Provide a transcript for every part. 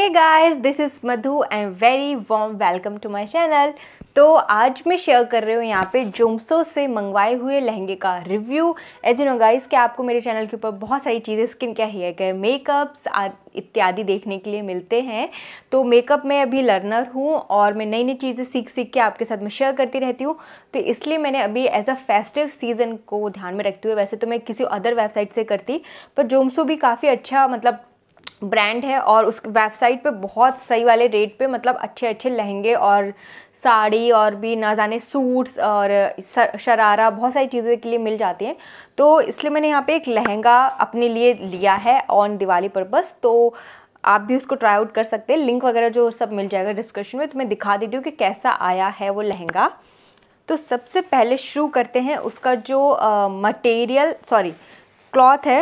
hey guys this is Madhu and very warm welcome to my channel तो आज मैं share कर रही हूँ यहाँ पे जोम्सो से मंगवाए हुए लहंगे का review as you know guys कि आपको मेरे चैनल के ऊपर बहुत सारी चीज़ें स्किन क्या हेयर केयर मेकअप्स इत्यादि देखने के लिए मिलते हैं तो मेकअप में अभी लर्नर हूँ और मैं नई नई चीज़ें सीख सीख के आपके साथ में शेयर करती रहती हूँ तो इसलिए मैंने अभी एज अ फेस्टिव सीज़न को ध्यान में रखते हुए वैसे तो मैं किसी अदर वेबसाइट से करती पर जोम्सो भी काफ़ी अच्छा मतलब ब्रांड है और उस वेबसाइट पे बहुत सही वाले रेट पे मतलब अच्छे अच्छे लहंगे और साड़ी और भी ना जाने सूट्स और शरारा बहुत सारी चीज़ें के लिए मिल जाती हैं तो इसलिए मैंने यहाँ पे एक लहंगा अपने लिए लिया है ऑन दिवाली पर्पस तो आप भी उसको ट्राई आउट कर सकते हैं लिंक वगैरह जो सब मिल जाएगा डिस्क्रिप्शन में तो मैं दिखा देती हूँ कि कैसा आया है वो लहंगा तो सबसे पहले शुरू करते हैं उसका जो मटेरियल सॉरी क्लॉथ है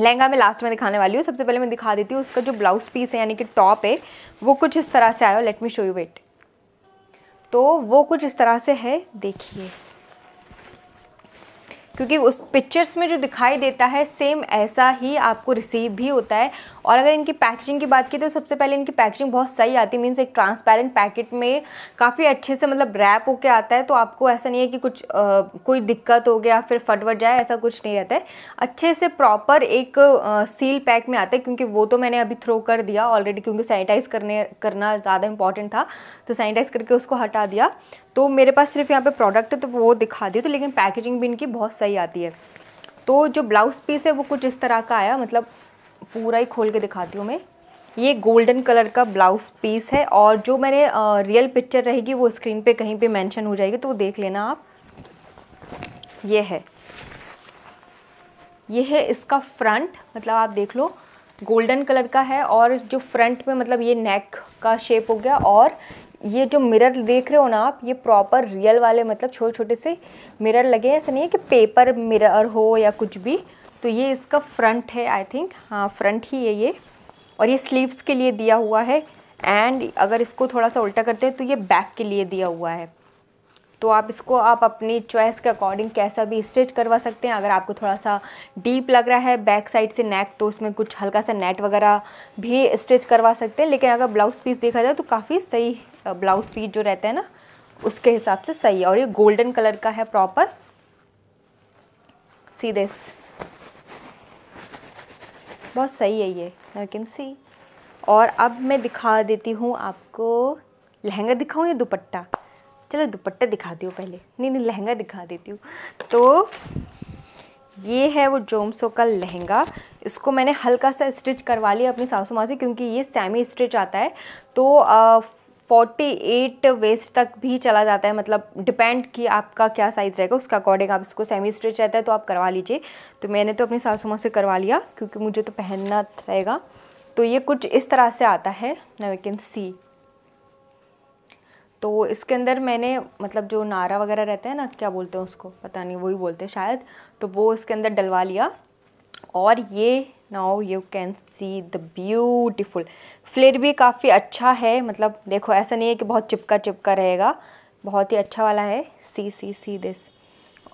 लहंगा मैं लास्ट में दिखाने वाली हूँ सबसे पहले मैं दिखा देती हूँ उसका जो ब्लाउज पीस है यानी कि टॉप है वो कुछ इस तरह से आया let me show you wait तो वो कुछ इस तरह से है देखिए क्योंकि उस पिक्चर्स में जो दिखाई देता है सेम ऐसा ही आपको रिसीव भी होता है और अगर इनकी पैकेजिंग की बात की तो सबसे पहले इनकी पैकेजिंग बहुत सही आती है मीन्स एक ट्रांसपेरेंट पैकेट में काफ़ी अच्छे से मतलब रैप होके आता है तो आपको ऐसा नहीं है कि कुछ आ, कोई दिक्कत हो गया फिर फट वट जाए ऐसा कुछ नहीं रहता है अच्छे से प्रॉपर एक आ, सील पैक में आता है क्योंकि वो तो मैंने अभी थ्रो कर दिया ऑलरेडी क्योंकि सैनिटाइज़ करने करना ज़्यादा इंपॉर्टेंट था तो सैनिटाइज़ करके उसको हटा दिया तो मेरे पास सिर्फ यहाँ पर प्रोडक्ट है तो वो दिखा दिया तो लेकिन पैकेजिंग भी इनकी बहुत सही आती है तो जो ब्लाउज़ पीस है वो कुछ इस तरह का आया मतलब पूरा ही खोल के दिखाती हूँ मैं ये गोल्डन कलर का ब्लाउज पीस है और जो मैंने रियल पिक्चर रहेगी वो स्क्रीन पे कहीं पे मेंशन हो जाएगी तो वो देख लेना आप ये है ये है इसका फ्रंट मतलब आप देख लो गोल्डन कलर का है और जो फ्रंट में मतलब ये नेक का शेप हो गया और ये जो मिरर देख रहे हो ना आप ये प्रॉपर रियल वाले मतलब छोटे छोटे से मिरर लगे हैं ऐसा नहीं है कि पेपर मिरर हो या कुछ भी तो ये इसका फ्रंट है आई थिंक हाँ फ्रंट ही है ये और ये स्लीव्स के लिए दिया हुआ है एंड अगर इसको थोड़ा सा उल्टा करते हैं तो ये बैक के लिए दिया हुआ है तो आप इसको आप अपनी चॉइस के अकॉर्डिंग कैसा भी स्टिच करवा सकते हैं अगर आपको थोड़ा सा डीप लग रहा है बैक साइड से नेक तो उसमें कुछ हल्का सा नेट वगैरह भी स्टिच करवा सकते हैं लेकिन अगर ब्लाउज़ पीस देखा जाए तो काफ़ी सही ब्लाउज़ पीस जो रहता है ना उसके हिसाब से सही है और ये गोल्डन कलर का है प्रॉपर सी दिस बहुत सही है ये आई कैन सी और अब मैं दिखा देती हूँ आपको लहंगा दिखाऊँ या दुपट्टा चलो दुपट्टा दिखाती हूँ पहले नहीं नहीं लहंगा दिखा देती हूँ तो ये है वो जोमसो का लहंगा इसको मैंने हल्का सा स्टिच करवा लिया अपनी सासू माँ से क्योंकि ये सेमी स्टिच आता है तो 48 वेस्ट तक भी चला जाता है मतलब डिपेंड कि आपका क्या साइज़ रहेगा उसका अकॉर्डिंग आप इसको सेमी स्ट्रेच रहता है तो आप करवा लीजिए तो मैंने तो अपनी सासू माँ से करवा लिया क्योंकि मुझे तो पहनना रहेगा तो ये कुछ इस तरह से आता है नाउ वी कैन सी तो इसके अंदर मैंने मतलब जो नारा वगैरह रहता है ना क्या बोलते हैं उसको पता नहीं वही बोलते हैं शायद तो वो इसके अंदर डलवा लिया और ये now you can see the beautiful flare भी काफ़ी अच्छा है मतलब देखो ऐसा नहीं है कि बहुत चिपका चिपका रहेगा बहुत ही अच्छा वाला है सी सी सी दिस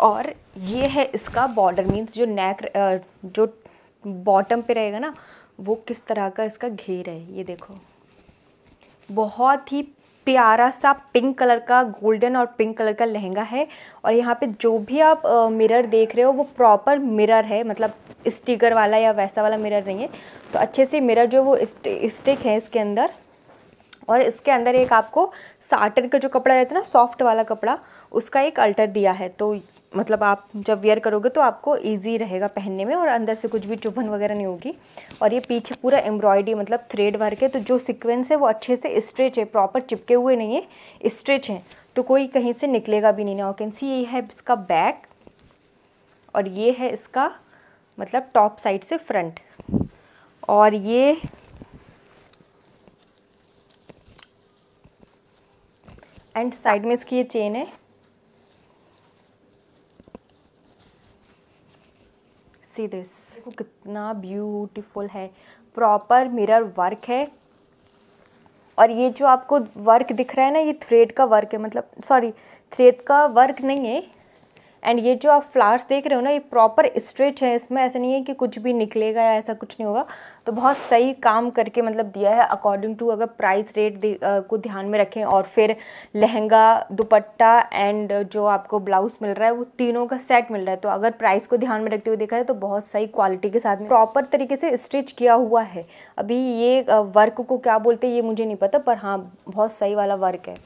और ये है इसका बॉर्डर मीन्स जो नेक जो बॉटम पे रहेगा ना वो किस तरह का इसका घेर है ये देखो बहुत ही प्यारा सा पिंक कलर का गोल्डन और पिंक कलर का लहंगा है और यहाँ पे जो भी आप मिरर देख रहे हो वो प्रॉपर मिरर है मतलब स्टिकर वाला या वैसा वाला मिरर नहीं है तो अच्छे से मिरर जो वो स्टिक है इसके अंदर और इसके अंदर एक आपको साटन का जो कपड़ा रहता है ना सॉफ्ट वाला कपड़ा उसका एक अल्टर दिया है तो मतलब आप जब वेयर करोगे तो आपको ईजी रहेगा पहनने में और अंदर से कुछ भी चुभन वगैरह नहीं होगी और ये पीछे पूरा एम्ब्रॉयडरी मतलब थ्रेड वर्क है तो जो सिक्वेंस है वो अच्छे से स्ट्रेच है प्रॉपर चिपके हुए नहीं है स्ट्रेच है तो कोई कहीं से निकलेगा भी नहीं ना कैन सी ये है इसका बैक और ये है इसका मतलब टॉप साइड से फ्रंट और ये एंड साइड में इसकी ये चेन है सी दिस कितना ब्यूटीफुल है प्रॉपर मिरर वर्क है और ये जो आपको वर्क दिख रहा है ना ये थ्रेड का वर्क है मतलब सॉरी थ्रेड का वर्क नहीं है एंड ये जो आप फ्लावर्स देख रहे हो ना ये प्रॉपर स्ट्रेच है इसमें ऐसा नहीं है कि कुछ भी निकलेगा या ऐसा कुछ नहीं होगा तो बहुत सही काम करके मतलब दिया है अकॉर्डिंग टू अगर प्राइस रेट को ध्यान में रखें और फिर लहंगा दुपट्टा एंड जो आपको ब्लाउज मिल रहा है वो तीनों का सेट मिल रहा है तो अगर प्राइस को ध्यान में रखते हुए देखा जाए तो बहुत सही क्वालिटी के साथ में प्रॉपर तरीके से स्ट्रिच किया हुआ है अभी ये वर्क को क्या बोलते हैं ये मुझे नहीं पता पर हाँ बहुत सही वाला वर्क है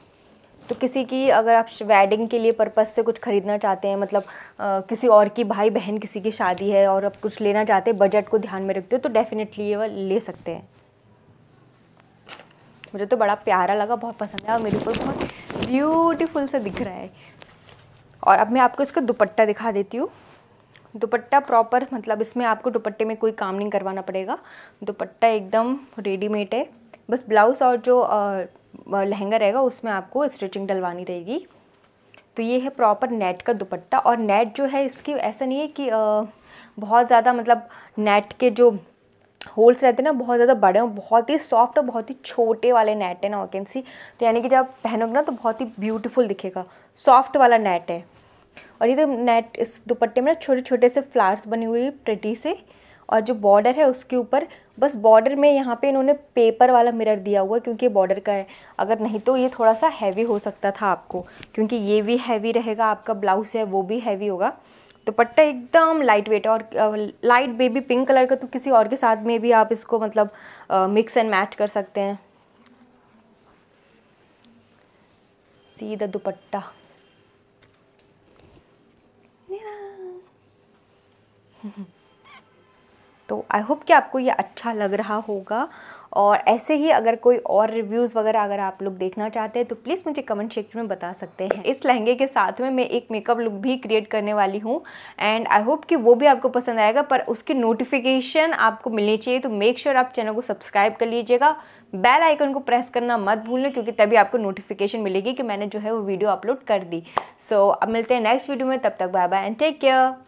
तो किसी की अगर आप वेडिंग के लिए पर्पज़ से कुछ ख़रीदना चाहते हैं मतलब आ, किसी और की भाई बहन किसी की शादी है और आप कुछ लेना चाहते हैं बजट को ध्यान में रखते हो तो डेफ़िनेटली ये ले सकते हैं मुझे तो बड़ा प्यारा लगा बहुत पसंद आया और मेरे ऊपर बहुत ब्यूटीफुल से दिख रहा है और अब मैं आपको इसका दुपट्टा दिखा देती हूँ दुपट्टा प्रॉपर मतलब इसमें आपको दुपट्टे में कोई काम नहीं करवाना पड़ेगा दुपट्टा एकदम रेडीमेड है बस ब्लाउज़ और जो लहंगा रहेगा उसमें आपको स्टिचिंग डलवानी रहेगी तो ये है प्रॉपर नेट का दुपट्टा और नेट जो है इसकी ऐसा नहीं है कि बहुत ज़्यादा मतलब नेट के जो होल्स रहते हैं ना बहुत ज़्यादा बड़े और बहुत ही सॉफ्ट और बहुत ही छोटे वाले नेट है ना ओके सी तो यानी कि जब पहनोगे ना तो बहुत ही ब्यूटीफुल दिखेगा सॉफ्ट वाला नेट है और ये तो नेट इस दुपट्टे में ना छोटे छोटे से फ्लावर्स बनी हुई प्रिटी से और जो बॉर्डर है उसके ऊपर बस बॉर्डर में यहाँ पे इन्होंने पेपर वाला मिरर दिया हुआ क्योंकि बॉर्डर का है अगर नहीं तो ये थोड़ा सा हैवी हो सकता था आपको क्योंकि ये भी हैवी रहेगा आपका ब्लाउज है वो भी हैवी होगा दुपट्टा तो एकदम लाइट वेट है और लाइट बेबी पिंक कलर का तो किसी और के साथ में भी आप इसको मतलब मिक्स एंड मैच कर सकते हैं सीधा दुपट्टा तो आई होप कि आपको ये अच्छा लग रहा होगा और ऐसे ही अगर कोई और रिव्यूज़ वगैरह अगर आप लोग देखना चाहते हैं तो प्लीज़ मुझे कमेंट सेक्शन में बता सकते हैं इस लहंगे के साथ में मैं एक मेकअप लुक भी क्रिएट करने वाली हूँ एंड आई होप कि वो भी आपको पसंद आएगा पर उसकी नोटिफिकेशन आपको मिलनी चाहिए तो मेक श्योर sure आप चैनल को सब्सक्राइब कर लीजिएगा बेल आइकन को प्रेस करना मत भूलें क्योंकि तभी आपको नोटिफिकेशन मिलेगी कि मैंने जो है वो वीडियो अपलोड कर दी सो so, अब मिलते हैं नेक्स्ट वीडियो में तब तक bye bye and take care